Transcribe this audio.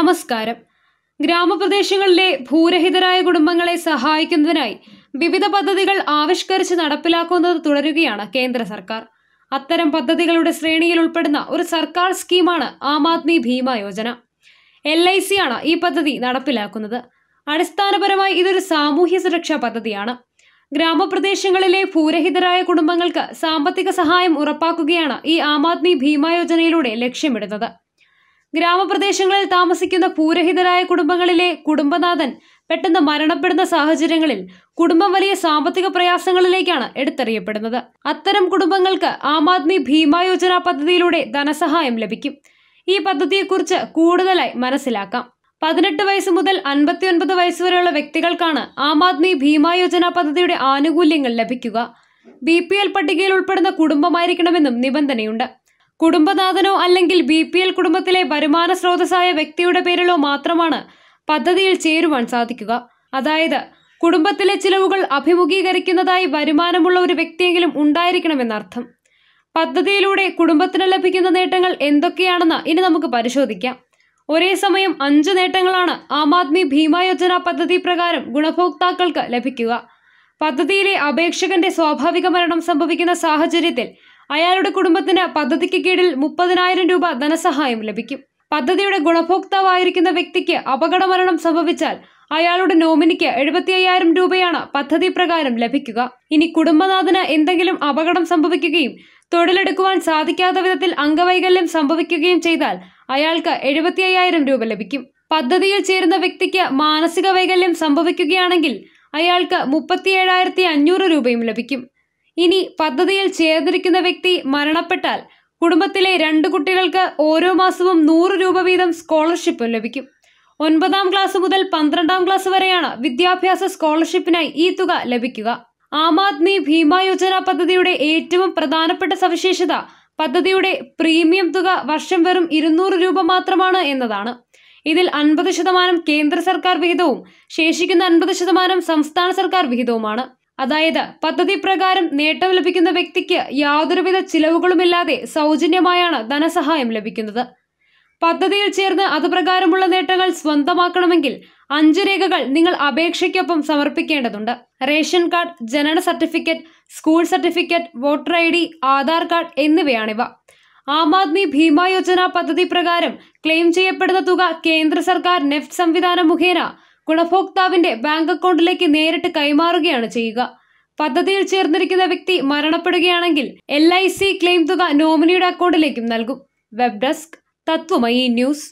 നമസ്കാരം ഗ്രാമപ്രദേശങ്ങളിലെ ഭൂരഹിതരായ കുടുംബങ്ങളെ സഹായിക്കുന്നതിനായി വിവിധ പദ്ധതികൾ ആവിഷ്കരിച്ച് നടപ്പിലാക്കുന്നത് തുടരുകയാണ് കേന്ദ്ര സർക്കാർ അത്തരം പദ്ധതികളുടെ ശ്രേണിയിൽ ഉൾപ്പെടുന്ന ഒരു സർക്കാർ സ്കീമാണ് Aam Aadmi Bima Yojana L I C ആണ് ഈ പദ്ധതി നടപ്പിലാക്കുന്നത് അടിസ്ഥാനപരമായി ഇതൊരു സാമൂഹ്യ സുരക്ഷാ പദ്ധതിയാണ് ഗ്രാമപ്രദേശങ്ങളിലെ ഭൂരഹിതരായ കുടുംബങ്ങൾക്ക് സാമ്പത്തിക സഹായം ഉറപ്പാക്കുകയാണ് ഈ ആം ആദ്മി ഭീമ യോജനയിലൂടെ ലക്ഷ്യമിടുന്നത് ഗ്രാമപ്രദേശങ്ങളിൽ താമസിക്കുന്ന ഭൂരഹിതരായ കുടുംബങ്ങളിലെ കുടുംബനാഥൻ പെട്ടെന്ന് മരണപ്പെടുന്ന സാഹചര്യങ്ങളിൽ കുടുംബം വലിയ സാമ്പത്തിക പ്രയാസങ്ങളിലേക്കാണ് എടുത്തെറിയപ്പെടുന്നത് അത്തരം കുടുംബങ്ങൾക്ക് ആം ആദ്മി ഭീമ യോജന പദ്ധതിയിലൂടെ ധനസഹായം ലഭിക്കും ഈ പദ്ധതിയെക്കുറിച്ച് കൂടുതലായി മനസ്സിലാക്കാം പതിനെട്ട് വയസ്സ് മുതൽ അൻപത്തിയൊൻപത് വയസ്സ് വരെയുള്ള വ്യക്തികൾക്കാണ് ആം ആദ്മി ഭീമ യോജന പദ്ധതിയുടെ ആനുകൂല്യങ്ങൾ ലഭിക്കുക ബി പി എൽ പട്ടികയിൽ ഉൾപ്പെടുന്ന കുടുംബമായിരിക്കണമെന്നും നിബന്ധനയുണ്ട് കുടുംബനാഥനോ അല്ലെങ്കിൽ ബി പി എൽ കുടുംബത്തിലെ വരുമാന സ്രോതസ്സായ വ്യക്തിയുടെ പേരിലോ മാത്രമാണ് പദ്ധതിയിൽ ചേരുവാൻ സാധിക്കുക അതായത് കുടുംബത്തിലെ ചിലവുകൾ അഭിമുഖീകരിക്കുന്നതായി വരുമാനമുള്ള ഒരു വ്യക്തിയെങ്കിലും ഉണ്ടായിരിക്കണമെന്നർത്ഥം പദ്ധതിയിലൂടെ കുടുംബത്തിന് ലഭിക്കുന്ന നേട്ടങ്ങൾ എന്തൊക്കെയാണെന്ന് ഇനി നമുക്ക് പരിശോധിക്കാം ഒരേ സമയം അഞ്ച് നേട്ടങ്ങളാണ് ആം ആദ്മി ഭീമാ യോജന പദ്ധതി പ്രകാരം ഗുണഭോക്താക്കൾക്ക് ലഭിക്കുക പദ്ധതിയിലെ അപേക്ഷകന്റെ സ്വാഭാവിക മരണം സംഭവിക്കുന്ന സാഹചര്യത്തിൽ അയാളുടെ കുടുംബത്തിന് പദ്ധതിക്ക് കീഴിൽ മുപ്പതിനായിരം രൂപ ധനസഹായം ലഭിക്കും പദ്ധതിയുടെ ഗുണഭോക്താവായിരിക്കുന്ന വ്യക്തിക്ക് അപകടമരണം സംഭവിച്ചാൽ അയാളുടെ നോമിനിക്ക് എഴുപത്തി അയ്യായിരം രൂപയാണ് പദ്ധതി പ്രകാരം ലഭിക്കുക ഇനി കുടുംബനാഥന് എന്തെങ്കിലും അപകടം സംഭവിക്കുകയും തൊഴിലെടുക്കുവാൻ സാധിക്കാത്ത വിധത്തിൽ അംഗവൈകല്യം സംഭവിക്കുകയും ചെയ്താൽ അയാൾക്ക് എഴുപത്തി അയ്യായിരം രൂപ ലഭിക്കും പദ്ധതിയിൽ ചേരുന്ന വ്യക്തിക്ക് മാനസിക വൈകല്യം സംഭവിക്കുകയാണെങ്കിൽ അയാൾക്ക് മുപ്പത്തിയേഴായിരത്തി അഞ്ഞൂറ് രൂപയും ലഭിക്കും ഇനി പദ്ധതിയിൽ ചേർന്നിരിക്കുന്ന വ്യക്തി മരണപ്പെട്ടാൽ കുടുംബത്തിലെ രണ്ട് കുട്ടികൾക്ക് ഓരോ മാസവും നൂറ് രൂപ വീതം സ്കോളർഷിപ്പ് ലഭിക്കും ഒൻപതാം ക്ലാസ് മുതൽ പന്ത്രണ്ടാം ക്ലാസ് വരെയാണ് വിദ്യാഭ്യാസ സ്കോളർഷിപ്പിനായി ഈ തുക ലഭിക്കുക ആം ആദ്മി ഭീമ യോജന പദ്ധതിയുടെ ഏറ്റവും പ്രധാനപ്പെട്ട സവിശേഷത പദ്ധതിയുടെ പ്രീമിയം തുക വർഷം വെറും ഇരുന്നൂറ് രൂപ മാത്രമാണ് എന്നതാണ് ഇതിൽ അൻപത് ശതമാനം കേന്ദ്ര സർക്കാർ വിഹിതവും ശേഷിക്കുന്ന അൻപത് ശതമാനം സംസ്ഥാന സർക്കാർ വിഹിതവുമാണ് അതായത് പദ്ധതി പ്രകാരം നേട്ടം ലഭിക്കുന്ന വ്യക്തിക്ക് യാതൊരുവിധ ചിലവുകളുമില്ലാതെ സൗജന്യമായാണ് ധനസഹായം ലഭിക്കുന്നത് പദ്ധതിയിൽ ചേർന്ന് അതുപ്രകാരമുള്ള നേട്ടങ്ങൾ സ്വന്തമാക്കണമെങ്കിൽ അഞ്ച് രേഖകൾ നിങ്ങൾ അപേക്ഷയ്ക്കൊപ്പം സമർപ്പിക്കേണ്ടതുണ്ട് റേഷൻ കാർഡ് ജനന certificate school certificate voter I D Aadhaar card എന്നിവയാണിവ ആം ആദ്മി ഭീമ യോജന പദ്ധതി പ്രകാരം ക്ലെയിം ചെയ്യപ്പെടുന്ന തുക കേന്ദ്ര സർക്കാർ നെഫ്റ്റ് സംവിധാനം മുഖേന ഗുണഭോക്താവിന്റെ ബാങ്ക് അക്കൗണ്ടിലേക്ക് നേരിട്ട് കൈമാറുകയാണ് ചെയ്യുക പദ്ധതിയിൽ ചേർന്നിരിക്കുന്ന വ്യക്തി മരണപ്പെടുകയാണെങ്കിൽ എൽ ഐ സി ക്ലെയിം തുക നോമിനിയുടെ അക്കൗണ്ടിലേക്കും നൽകും വെബ് ഡെസ്ക് തത്വമയി ന്യൂസ്